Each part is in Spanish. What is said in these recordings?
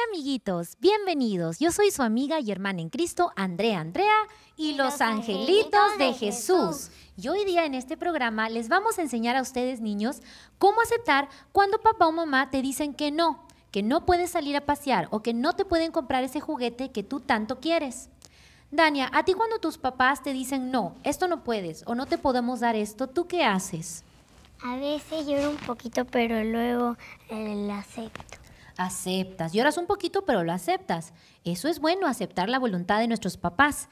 Hola amiguitos, bienvenidos. Yo soy su amiga y hermana en Cristo, Andrea Andrea y, los, angelitos, de Jesús. Y hoy día en este programa les vamos a enseñar a ustedes niños cómo aceptar cuando papá o mamá te dicen que no, que no puedes salir a pasear o que no te pueden comprar ese juguete que tú tanto quieres. Dania, a ti cuando tus papás te dicen no, esto no puedes o no te podemos dar esto, ¿tú qué haces? A veces lloro un poquito, pero luego eh, lo acepto aceptas. Lloras un poquito, pero lo aceptas. Eso es bueno, aceptar la voluntad de nuestros papás.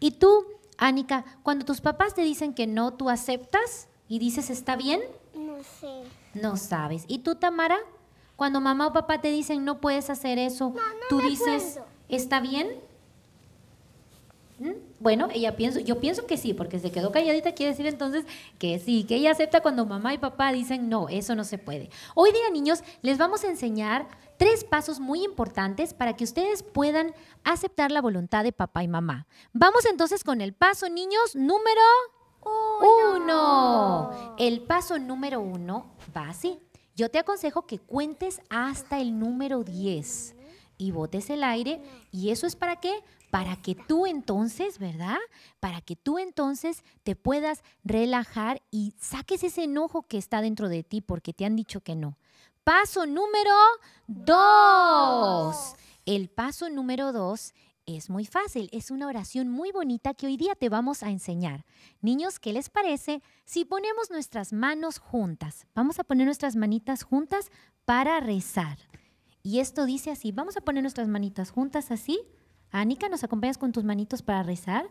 Y tú, Anika, cuando tus papás te dicen que no, tú aceptas y dices está bien. No sé. No sabes. ¿Y tú, Tamara? Cuando mamá o papá te dicen no puedes hacer eso, tú dices está bien. ¿Mm? Bueno, ella pienso, yo pienso que sí, porque se quedó calladita, quiere decir entonces que sí, que ella acepta cuando mamá y papá dicen no, eso no se puede. Hoy día, niños, les vamos a enseñar tres pasos muy importantes para que ustedes puedan aceptar la voluntad de papá y mamá. Vamos entonces con el paso, niños, número uno. El paso número uno va así. Yo te aconsejo que cuentes hasta el número 10 y botes el aire. ¿Y eso es para qué? Para que tú entonces, ¿verdad? Para que tú entonces te puedas relajar y saques ese enojo que está dentro de ti porque te han dicho que no. Paso número dos. El paso número dos es muy fácil, es una oración muy bonita que hoy día te vamos a enseñar. Niños, ¿qué les parece si ponemos nuestras manos juntas? Vamos a poner nuestras manitas juntas para rezar. Y esto dice así, vamos a poner nuestras manitas juntas así. Anika, ¿nos acompañas con tus manitos para rezar?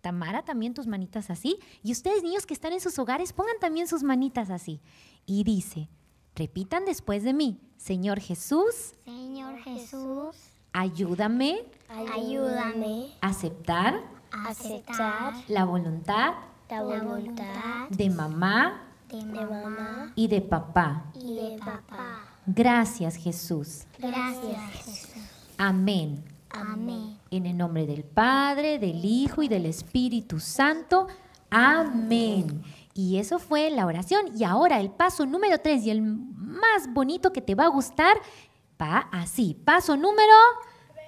Tamara, también tus manitas así. Y ustedes, niños que están en sus hogares, pongan también sus manitas así. Y dice, Repitan después de mí. Señor Jesús. Señor Jesús. Ayúdame. Ayúdame. Aceptar. Aceptar. La voluntad. La voluntad. De mamá. De mamá. Y de papá. Y de papá. Gracias Jesús. Gracias Jesús. Amén. Amén. En el nombre del Padre, del Hijo y del Espíritu Santo. Amén. Y eso fue la oración. Y ahora el paso número tres y el más bonito que te va a gustar va así. Paso número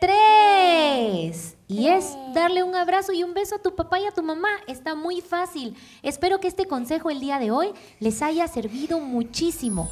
tres. Y es darle un abrazo y un beso a tu papá y a tu mamá. Está muy fácil. Espero que este consejo el día de hoy les haya servido muchísimo.